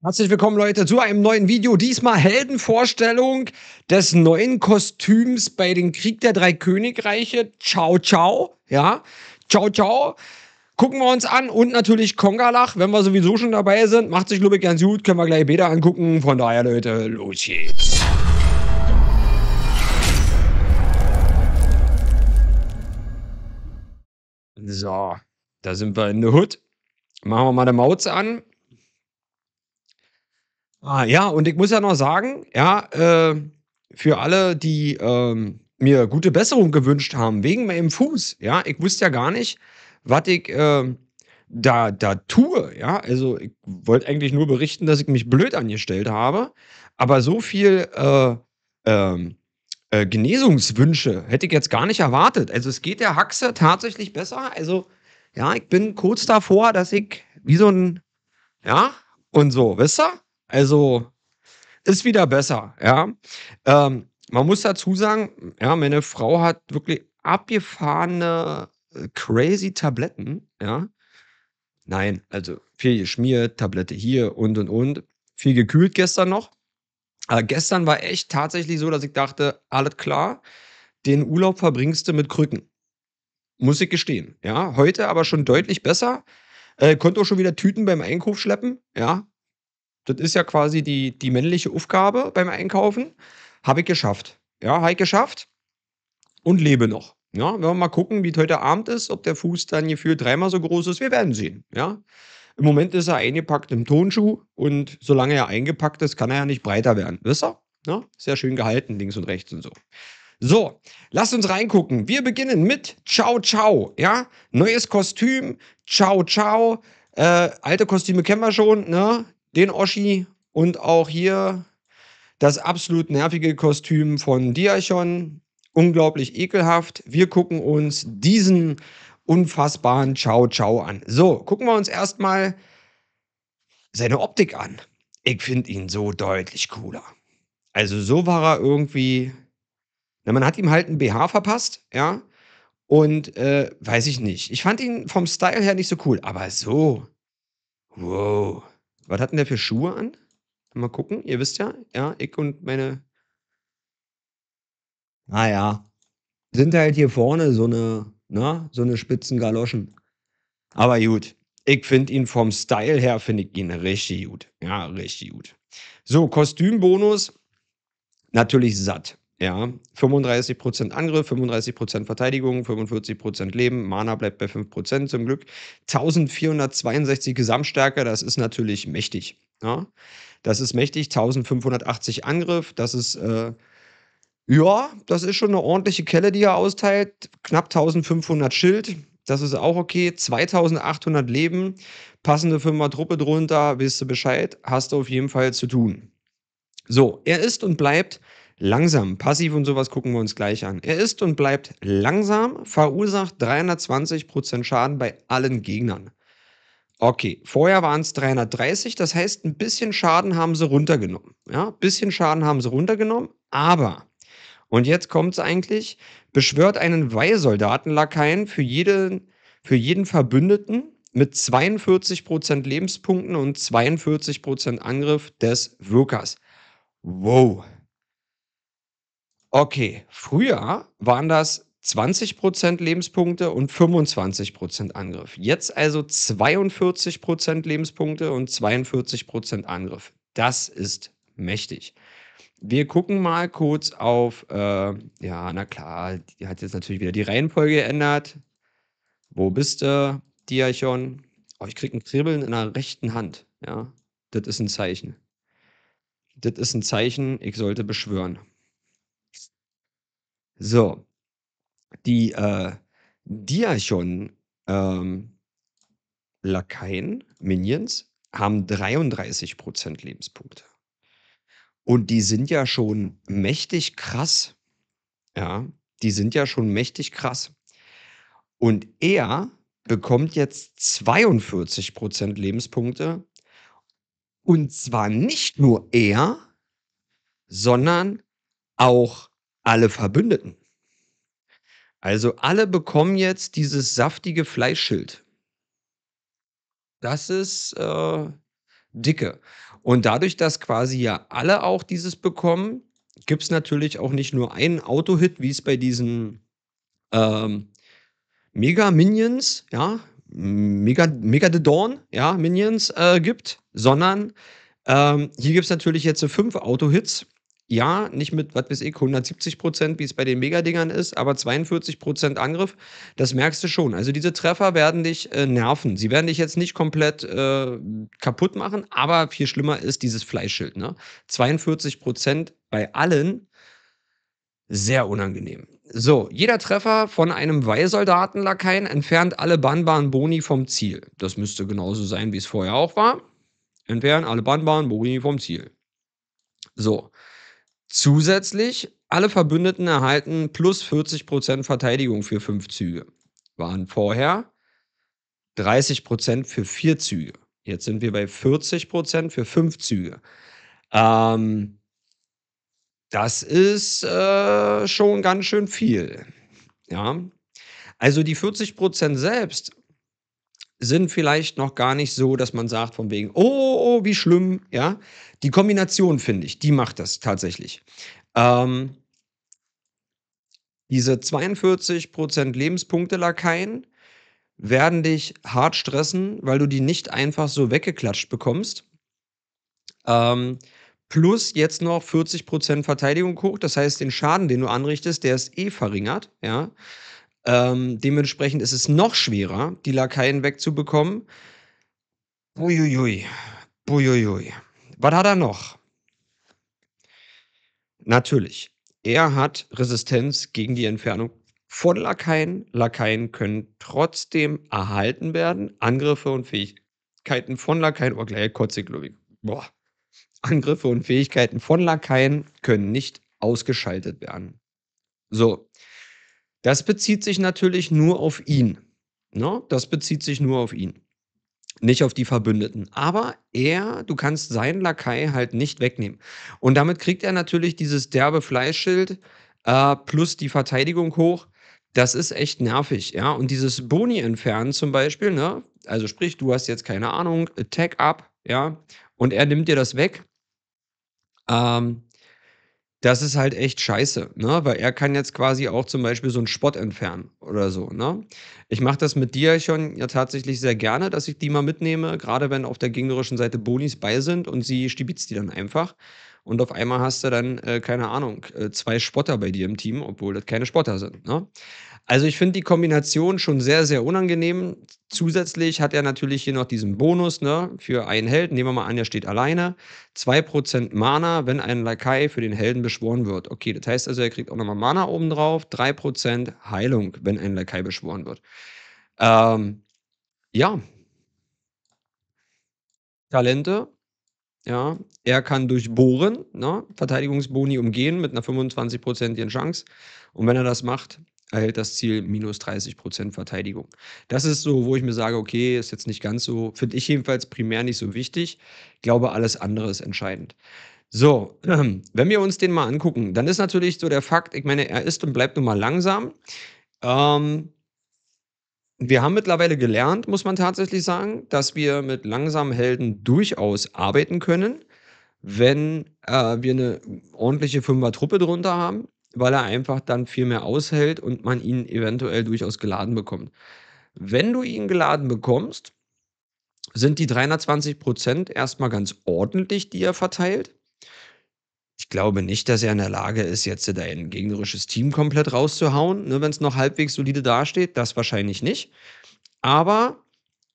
Herzlich willkommen, Leute, zu einem neuen Video. Diesmal Heldenvorstellung des neuen Kostüms bei den Krieg der drei Königreiche. Ciao, ciao. Ja, ciao, ciao. Gucken wir uns an und natürlich Kongalach, wenn wir sowieso schon dabei sind. Macht sich, glaube ich, ganz gut. Können wir gleich Beta angucken. Von daher, Leute, los geht's. So, da sind wir in der Hood. Machen wir mal eine Mauze an. Ah, ja, und ich muss ja noch sagen, ja, äh, für alle, die äh, mir gute Besserung gewünscht haben, wegen meinem Fuß, ja, ich wusste ja gar nicht, was ich äh, da, da tue, ja, also ich wollte eigentlich nur berichten, dass ich mich blöd angestellt habe, aber so viel äh, ähm, äh, Genesungswünsche hätte ich jetzt gar nicht erwartet. Also es geht der Haxe tatsächlich besser, also ja, ich bin kurz davor, dass ich wie so ein, ja, und so, wisst ihr? Also ist wieder besser, ja. Ähm, man muss dazu sagen, ja, meine Frau hat wirklich abgefahrene, äh, crazy Tabletten, ja. Nein, also viel geschmiert, Tablette hier und und und. Viel gekühlt gestern noch. Aber äh, gestern war echt tatsächlich so, dass ich dachte, alles klar, den Urlaub verbringst du mit Krücken. Muss ich gestehen. Ja, heute aber schon deutlich besser. Äh, konnte auch schon wieder Tüten beim Einkauf schleppen. Ja, das ist ja quasi die, die männliche Aufgabe beim Einkaufen. Habe ich geschafft. Ja, habe ich geschafft und lebe noch. Ja, wenn wir mal gucken, wie es heute Abend ist, ob der Fuß dann gefühlt dreimal so groß ist, wir werden sehen. Ja. Im Moment ist er eingepackt im Tonschuh und solange er eingepackt ist, kann er ja nicht breiter werden. Wisst ihr? Ja, sehr schön gehalten, links und rechts und so. So, lasst uns reingucken. Wir beginnen mit Ciao Ciao. Ja, neues Kostüm. Ciao Ciao. Äh, alte Kostüme kennen wir schon. Ne? den Oschi und auch hier das absolut nervige Kostüm von Diachon. Unglaublich ekelhaft. Wir gucken uns diesen unfassbaren Ciao Ciao an. So, gucken wir uns erstmal seine Optik an. Ich finde ihn so deutlich cooler. Also so war er irgendwie. Na, man hat ihm halt einen BH verpasst, ja. Und äh, weiß ich nicht. Ich fand ihn vom Style her nicht so cool, aber so. Wow. Was hatten der für Schuhe an? Mal gucken, ihr wisst ja, ja, ich und meine. Naja, sind halt hier vorne so eine, ne, so eine spitzen Galoschen. Aber gut, ich finde ihn vom Style her, finde ich ihn richtig gut. Ja, richtig gut. So, Kostümbonus, natürlich satt. Ja, 35% Angriff, 35% Verteidigung, 45% Leben, Mana bleibt bei 5% zum Glück. 1462 Gesamtstärke, das ist natürlich mächtig. Ja? Das ist mächtig, 1580 Angriff, das ist, äh, ja, das ist schon eine ordentliche Kelle, die er austeilt. Knapp 1500 Schild, das ist auch okay. 2800 Leben, passende Firma Truppe drunter, wisst du Bescheid, hast du auf jeden Fall zu tun. So, er ist und bleibt langsam. Passiv und sowas gucken wir uns gleich an. Er ist und bleibt langsam, verursacht 320% Schaden bei allen Gegnern. Okay, vorher waren es 330, das heißt, ein bisschen Schaden haben sie runtergenommen. Ja, ein bisschen Schaden haben sie runtergenommen, aber, und jetzt kommt es eigentlich, beschwört einen Weihsoldatenlakaien für, jede, für jeden Verbündeten mit 42% Lebenspunkten und 42% Angriff des Wirkers. Wow, okay, früher waren das 20% Lebenspunkte und 25% Angriff. Jetzt also 42% Lebenspunkte und 42% Angriff. Das ist mächtig. Wir gucken mal kurz auf, äh, ja, na klar, die hat jetzt natürlich wieder die Reihenfolge geändert. Wo bist du, Diachon? Oh, ich krieg ein Kribbeln in der rechten Hand. Ja, das ist ein Zeichen. Das ist ein Zeichen, ich sollte beschwören. So, die äh, Diachon-Lakaien, ähm, Minions, haben 33% Lebenspunkte. Und die sind ja schon mächtig krass. Ja, die sind ja schon mächtig krass. Und er bekommt jetzt 42% Lebenspunkte. Und zwar nicht nur er, sondern auch alle Verbündeten. Also alle bekommen jetzt dieses saftige Fleischschild. Das ist äh, dicke. Und dadurch, dass quasi ja alle auch dieses bekommen, gibt es natürlich auch nicht nur einen Autohit, wie es bei diesen ähm, Mega Minions, ja, Mega, Mega the Dawn, ja, Minions äh, gibt, sondern ähm, hier gibt es natürlich jetzt so fünf Autohits ja, nicht mit, was weiß ich, 170 Prozent, wie es bei den Megadingern ist, aber 42 Prozent Angriff, das merkst du schon. Also diese Treffer werden dich äh, nerven. Sie werden dich jetzt nicht komplett äh, kaputt machen, aber viel schlimmer ist dieses Fleischschild. Ne? 42 Prozent bei allen, sehr unangenehm. So, jeder Treffer von einem Wehrsoldatenlakaien entfernt alle Banbaren Boni vom Ziel. Das müsste genauso sein, wie es vorher auch war. Entfernen alle Banbaren Boni vom Ziel. So, Zusätzlich, alle Verbündeten erhalten plus 40% Verteidigung für fünf Züge. Waren vorher 30% für vier Züge. Jetzt sind wir bei 40% für fünf Züge. Ähm, das ist äh, schon ganz schön viel. Ja. Also die 40% selbst sind vielleicht noch gar nicht so, dass man sagt von wegen, oh, oh, oh wie schlimm, ja. Die Kombination, finde ich, die macht das tatsächlich. Ähm, diese 42% Lebenspunkte-Lakaien werden dich hart stressen, weil du die nicht einfach so weggeklatscht bekommst. Ähm, plus jetzt noch 40% Verteidigung hoch, das heißt, den Schaden, den du anrichtest, der ist eh verringert, ja. Ähm, dementsprechend ist es noch schwerer, die Lakaien wegzubekommen. Uiuiui. Uiuiui. Was hat er noch? Natürlich, er hat Resistenz gegen die Entfernung von Lakaien. Lakaien können trotzdem erhalten werden. Angriffe und Fähigkeiten von Lakaien, oh gleich kurze Boah. Angriffe und Fähigkeiten von Lakaien können nicht ausgeschaltet werden. So, das bezieht sich natürlich nur auf ihn. Ne? Das bezieht sich nur auf ihn. Nicht auf die Verbündeten. Aber er, du kannst seinen Lakai halt nicht wegnehmen. Und damit kriegt er natürlich dieses derbe Fleischschild äh, plus die Verteidigung hoch. Das ist echt nervig, ja. Und dieses Boni entfernen zum Beispiel, ne? Also sprich, du hast jetzt keine Ahnung, Attack up, ja, und er nimmt dir das weg. Ähm, das ist halt echt scheiße, ne? Weil er kann jetzt quasi auch zum Beispiel so einen Spott entfernen oder so, ne? Ich mache das mit dir schon ja tatsächlich sehr gerne, dass ich die mal mitnehme, gerade wenn auf der gegnerischen Seite Bonis bei sind und sie stibitzt die dann einfach. Und auf einmal hast du dann, äh, keine Ahnung, äh, zwei Spotter bei dir im Team, obwohl das keine Spotter sind, ne? Also ich finde die Kombination schon sehr, sehr unangenehm. Zusätzlich hat er natürlich hier noch diesen Bonus ne, für einen Held. Nehmen wir mal an, er steht alleine. 2% Mana, wenn ein Lakai für den Helden beschworen wird. Okay, das heißt also, er kriegt auch nochmal Mana obendrauf. 3% Heilung, wenn ein Lakai beschworen wird. Ähm, ja. Talente. Ja, er kann durchbohren, ne? Verteidigungsboni umgehen mit einer 25%igen Chance. Und wenn er das macht, erhält das Ziel minus 30 Verteidigung. Das ist so, wo ich mir sage, okay, ist jetzt nicht ganz so, finde ich jedenfalls primär nicht so wichtig. Ich glaube, alles andere ist entscheidend. So, wenn wir uns den mal angucken, dann ist natürlich so der Fakt, ich meine, er ist und bleibt nun mal langsam. Ähm, wir haben mittlerweile gelernt, muss man tatsächlich sagen, dass wir mit langsamen Helden durchaus arbeiten können, wenn äh, wir eine ordentliche Fünfer-Truppe drunter haben weil er einfach dann viel mehr aushält und man ihn eventuell durchaus geladen bekommt. Wenn du ihn geladen bekommst, sind die 320 erstmal ganz ordentlich, die er verteilt. Ich glaube nicht, dass er in der Lage ist, jetzt dein gegnerisches Team komplett rauszuhauen, ne, wenn es noch halbwegs solide dasteht. Das wahrscheinlich nicht. Aber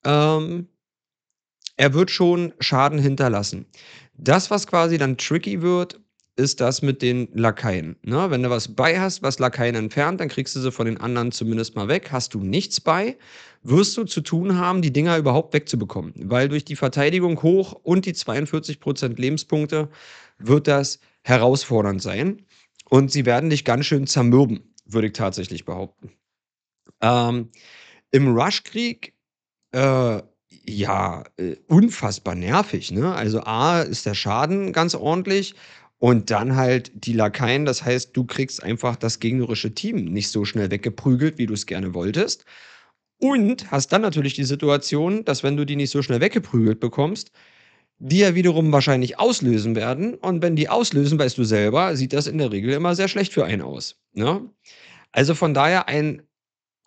ähm, er wird schon Schaden hinterlassen. Das, was quasi dann tricky wird, ist das mit den Lakaien. Ne? Wenn du was bei hast, was Lakaien entfernt, dann kriegst du sie von den anderen zumindest mal weg. Hast du nichts bei, wirst du zu tun haben, die Dinger überhaupt wegzubekommen. Weil durch die Verteidigung hoch und die 42% Lebenspunkte wird das herausfordernd sein. Und sie werden dich ganz schön zermürben, würde ich tatsächlich behaupten. Ähm, Im Rush-Krieg, äh, ja, äh, unfassbar nervig. Ne? Also A ist der Schaden ganz ordentlich und dann halt die Lakaien, das heißt, du kriegst einfach das gegnerische Team nicht so schnell weggeprügelt, wie du es gerne wolltest. Und hast dann natürlich die Situation, dass wenn du die nicht so schnell weggeprügelt bekommst, die ja wiederum wahrscheinlich auslösen werden. Und wenn die auslösen, weißt du selber, sieht das in der Regel immer sehr schlecht für einen aus. Ne? Also von daher ein,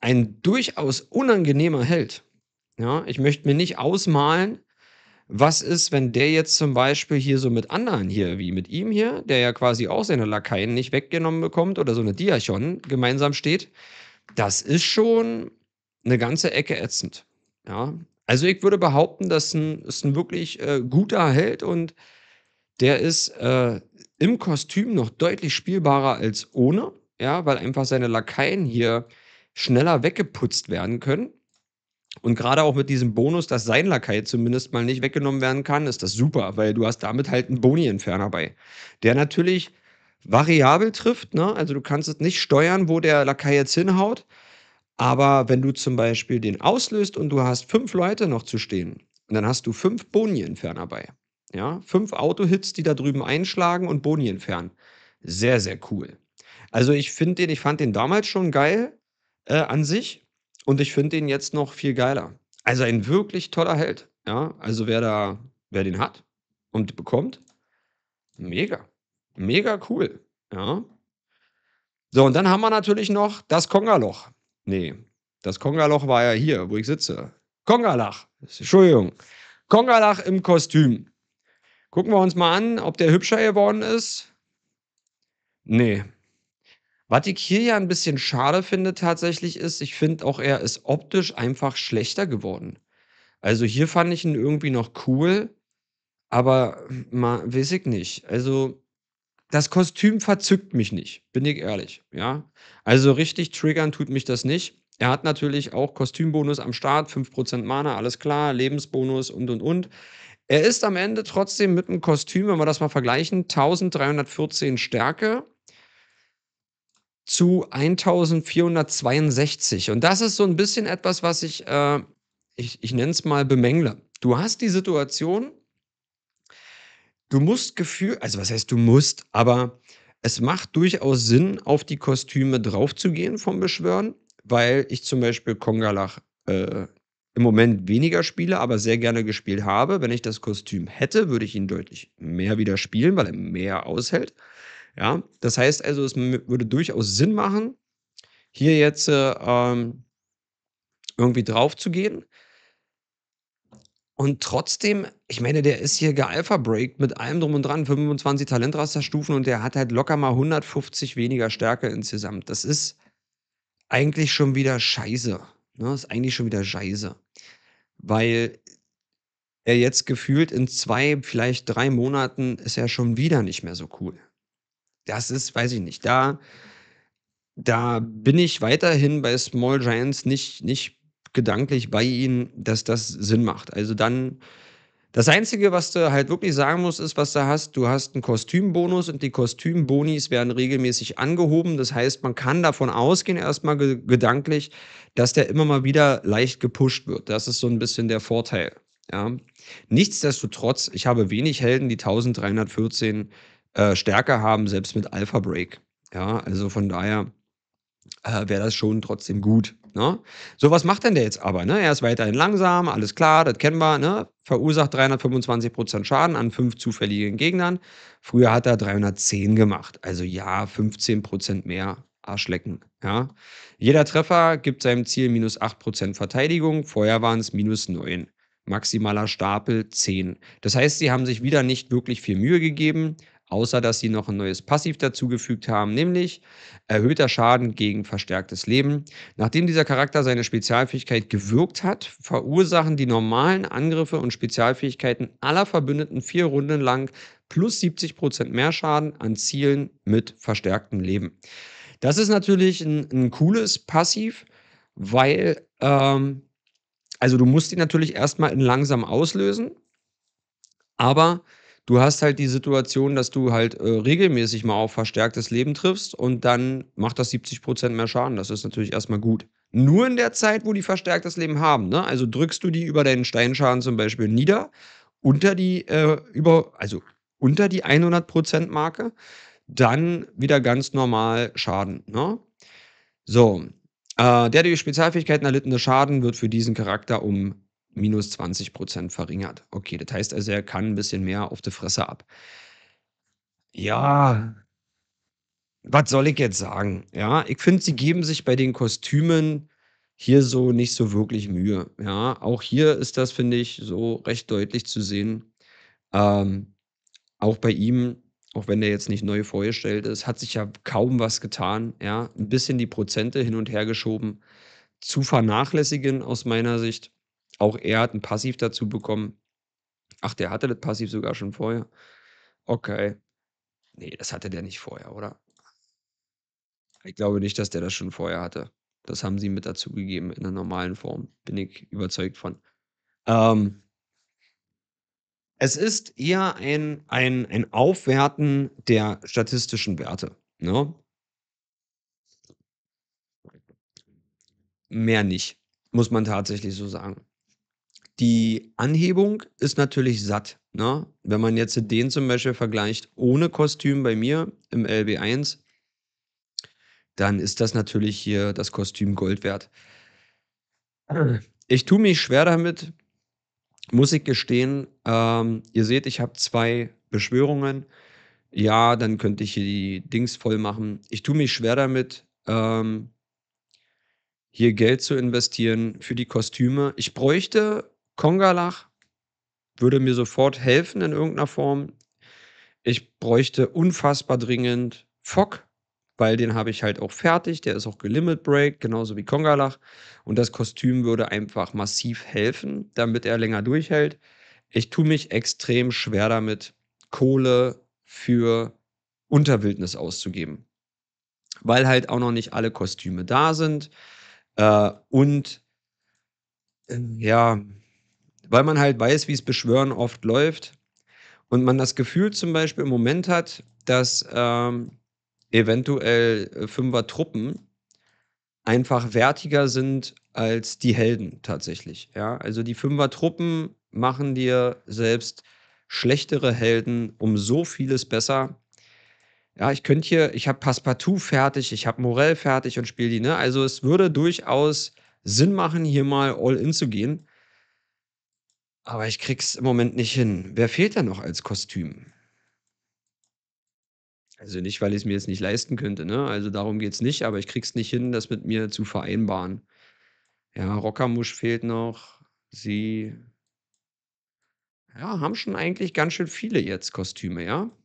ein durchaus unangenehmer Held. Ja? Ich möchte mir nicht ausmalen, was ist, wenn der jetzt zum Beispiel hier so mit anderen hier, wie mit ihm hier, der ja quasi auch seine Lakaien nicht weggenommen bekommt oder so eine Diachon gemeinsam steht? Das ist schon eine ganze Ecke ätzend. Ja. Also ich würde behaupten, das ist ein, ist ein wirklich äh, guter Held und der ist äh, im Kostüm noch deutlich spielbarer als ohne, ja, weil einfach seine Lakaien hier schneller weggeputzt werden können. Und gerade auch mit diesem Bonus, dass sein Lakai zumindest mal nicht weggenommen werden kann, ist das super, weil du hast damit halt einen Boni-Entferner bei, der natürlich variabel trifft. Ne? Also du kannst es nicht steuern, wo der Lakai jetzt hinhaut. Aber wenn du zum Beispiel den auslöst und du hast fünf Leute noch zu stehen, dann hast du fünf Boni-Entferner bei. Ja? Fünf Auto-Hits, die da drüben einschlagen und Boni entfernen. Sehr, sehr cool. Also ich finde den, ich fand den damals schon geil äh, an sich, und ich finde den jetzt noch viel geiler. Also ein wirklich toller Held. Ja, also wer da, wer den hat und bekommt, mega, mega cool. Ja. So, und dann haben wir natürlich noch das Kongaloch. Nee, das Kongaloch war ja hier, wo ich sitze. Kongalach, Entschuldigung. Kongalach im Kostüm. Gucken wir uns mal an, ob der hübscher geworden ist. Nee, was ich hier ja ein bisschen schade finde tatsächlich ist, ich finde auch, er ist optisch einfach schlechter geworden. Also hier fand ich ihn irgendwie noch cool, aber ma, weiß ich nicht. Also das Kostüm verzückt mich nicht, bin ich ehrlich. Ja, also richtig triggern tut mich das nicht. Er hat natürlich auch Kostümbonus am Start, 5% Mana, alles klar, Lebensbonus und und und. Er ist am Ende trotzdem mit dem Kostüm, wenn wir das mal vergleichen, 1314 Stärke, zu 1462. Und das ist so ein bisschen etwas, was ich, äh, ich, ich nenne es mal bemängle. Du hast die Situation, du musst Gefühl, also was heißt du musst, aber es macht durchaus Sinn, auf die Kostüme draufzugehen vom Beschwören, weil ich zum Beispiel Kongalach äh, im Moment weniger spiele, aber sehr gerne gespielt habe. Wenn ich das Kostüm hätte, würde ich ihn deutlich mehr wieder spielen, weil er mehr aushält. Ja, das heißt also, es würde durchaus Sinn machen, hier jetzt äh, ähm, irgendwie drauf zu gehen. Und trotzdem, ich meine, der ist hier gealpha-breakt mit allem drum und dran, 25 Talentrasterstufen und der hat halt locker mal 150 weniger Stärke insgesamt. Das ist eigentlich schon wieder scheiße. Ne? Das ist eigentlich schon wieder scheiße. Weil er jetzt gefühlt in zwei, vielleicht drei Monaten ist er schon wieder nicht mehr so cool das ist, weiß ich nicht, da, da bin ich weiterhin bei Small Giants nicht, nicht gedanklich bei ihnen, dass das Sinn macht. Also dann, das Einzige, was du halt wirklich sagen musst, ist, was du hast, du hast einen Kostümbonus und die Kostümbonis werden regelmäßig angehoben. Das heißt, man kann davon ausgehen, erstmal ge gedanklich, dass der immer mal wieder leicht gepusht wird. Das ist so ein bisschen der Vorteil. Ja. Nichtsdestotrotz, ich habe wenig Helden, die 1314 äh, Stärke haben, selbst mit Alpha Break. Ja, also von daher äh, wäre das schon trotzdem gut. Ne? So, was macht denn der jetzt aber? Ne? Er ist weiterhin langsam, alles klar, das kennen wir. Ne? Verursacht 325% Schaden an fünf zufälligen Gegnern. Früher hat er 310 gemacht, also ja, 15% mehr Arschlecken. Ja? Jeder Treffer gibt seinem Ziel minus 8% Verteidigung, vorher waren es minus 9. Maximaler Stapel 10. Das heißt, sie haben sich wieder nicht wirklich viel Mühe gegeben, außer dass sie noch ein neues Passiv dazugefügt haben, nämlich erhöhter Schaden gegen verstärktes Leben. Nachdem dieser Charakter seine Spezialfähigkeit gewirkt hat, verursachen die normalen Angriffe und Spezialfähigkeiten aller Verbündeten vier Runden lang plus 70% mehr Schaden an Zielen mit verstärktem Leben. Das ist natürlich ein, ein cooles Passiv, weil, ähm, also du musst ihn natürlich erstmal in langsam auslösen, aber du hast halt die Situation, dass du halt äh, regelmäßig mal auf verstärktes Leben triffst und dann macht das 70 mehr Schaden. Das ist natürlich erstmal gut. Nur in der Zeit, wo die verstärktes Leben haben. Ne? Also drückst du die über deinen Steinschaden zum Beispiel nieder, unter die, äh, über, also unter die 100 Marke, dann wieder ganz normal Schaden. Ne? So, äh, der durch Spezialfähigkeiten erlittene Schaden wird für diesen Charakter um minus 20 Prozent verringert. Okay, das heißt also, er kann ein bisschen mehr auf die Fresse ab. Ja, was soll ich jetzt sagen? Ja, ich finde, sie geben sich bei den Kostümen hier so nicht so wirklich Mühe. Ja, auch hier ist das, finde ich, so recht deutlich zu sehen. Ähm, auch bei ihm, auch wenn der jetzt nicht neu vorgestellt ist, hat sich ja kaum was getan. Ja, ein bisschen die Prozente hin und her geschoben. Zu vernachlässigen aus meiner Sicht. Auch er hat ein Passiv dazu bekommen. Ach, der hatte das Passiv sogar schon vorher. Okay. Nee, das hatte der nicht vorher, oder? Ich glaube nicht, dass der das schon vorher hatte. Das haben sie mit dazugegeben in der normalen Form. Bin ich überzeugt von. Ähm, es ist eher ein, ein, ein Aufwerten der statistischen Werte. Ne? Mehr nicht, muss man tatsächlich so sagen. Die Anhebung ist natürlich satt. Ne? Wenn man jetzt den zum Beispiel vergleicht ohne Kostüm bei mir im LB1, dann ist das natürlich hier das Kostüm Gold wert. Ich tue mich schwer damit, muss ich gestehen. Ähm, ihr seht, ich habe zwei Beschwörungen. Ja, dann könnte ich hier die Dings voll machen. Ich tue mich schwer damit, ähm, hier Geld zu investieren für die Kostüme. Ich bräuchte Kongalach würde mir sofort helfen in irgendeiner Form. Ich bräuchte unfassbar dringend Fock, weil den habe ich halt auch fertig. Der ist auch gelimit break, genauso wie Kongalach. Und das Kostüm würde einfach massiv helfen, damit er länger durchhält. Ich tue mich extrem schwer damit, Kohle für Unterwildnis auszugeben, weil halt auch noch nicht alle Kostüme da sind. Äh, und ähm, ja, weil man halt weiß, wie es Beschwören oft läuft und man das Gefühl zum Beispiel im Moment hat, dass ähm, eventuell äh, Fünfer-Truppen einfach wertiger sind als die Helden tatsächlich. Ja? Also die Fünfer-Truppen machen dir selbst schlechtere Helden um so vieles besser. Ja, ich könnte hier, ich habe Passepartout fertig, ich habe Morell fertig und spiele die, ne? Also es würde durchaus Sinn machen, hier mal all in zu gehen. Aber ich krieg's im Moment nicht hin. Wer fehlt denn noch als Kostüm? Also nicht, weil ich es mir jetzt nicht leisten könnte, ne? Also darum geht's nicht, aber ich krieg's nicht hin, das mit mir zu vereinbaren. Ja, Rockermusch fehlt noch. Sie ja, haben schon eigentlich ganz schön viele jetzt Kostüme, ja?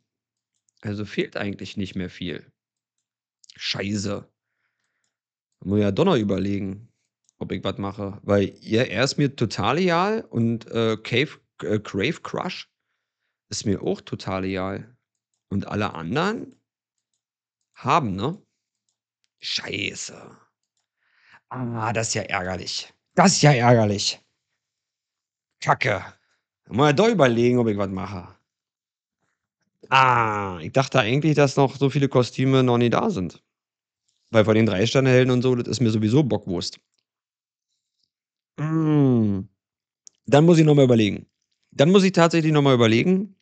Also fehlt eigentlich nicht mehr viel. Scheiße. Muss ja Donner überlegen ob ich was mache. Weil ja, er ist mir total egal und äh, Cave, äh, Crave Crush ist mir auch total egal. Und alle anderen haben, ne? Scheiße. Ah, das ist ja ärgerlich. Das ist ja ärgerlich. Kacke. Da muss ja doch überlegen, ob ich was mache. Ah, ich dachte eigentlich, dass noch so viele Kostüme noch nie da sind. Weil von den Dreisternhelden und so, das ist mir sowieso Bockwurst. Mm. Dann muss ich nochmal überlegen. Dann muss ich tatsächlich nochmal überlegen,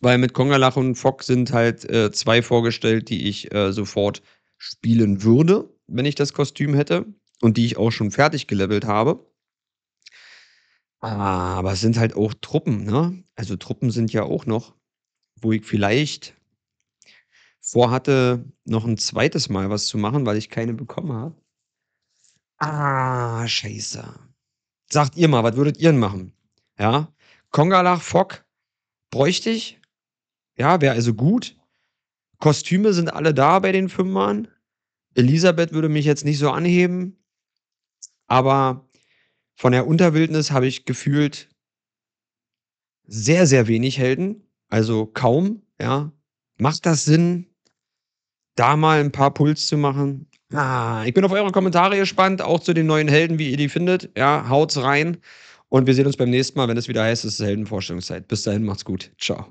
weil mit Kongalach und Fock sind halt äh, zwei vorgestellt, die ich äh, sofort spielen würde, wenn ich das Kostüm hätte und die ich auch schon fertig gelevelt habe. Aber es sind halt auch Truppen, ne? Also Truppen sind ja auch noch, wo ich vielleicht vorhatte, noch ein zweites Mal was zu machen, weil ich keine bekommen habe. Ah, scheiße. Sagt ihr mal, was würdet ihr machen? Ja, Kongalach, Fock, bräuchte ich. Ja, wäre also gut. Kostüme sind alle da bei den Fünfern. Elisabeth würde mich jetzt nicht so anheben. Aber von der Unterwildnis habe ich gefühlt sehr, sehr wenig Helden. Also kaum, ja. Macht das Sinn, da mal ein paar Puls zu machen? Ah, ich bin auf eure Kommentare gespannt, auch zu den neuen Helden, wie ihr die findet. Ja, haut's rein. Und wir sehen uns beim nächsten Mal, wenn es wieder heißt, es ist Heldenvorstellungszeit. Bis dahin, macht's gut. Ciao.